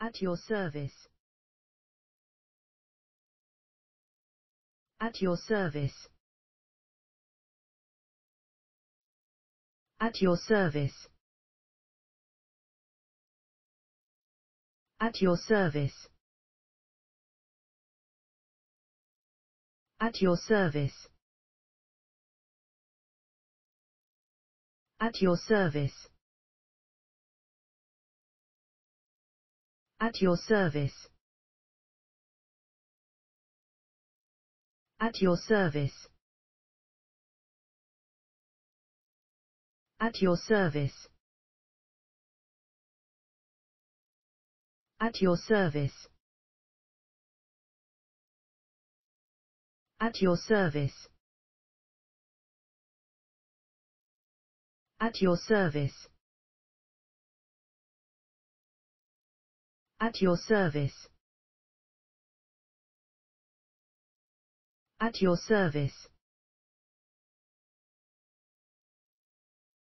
At your service. At your service. At your service. At your service. At your service. At your service. At your service. At your service. At your service. At your service. At your service. At your service. At your service. At your service.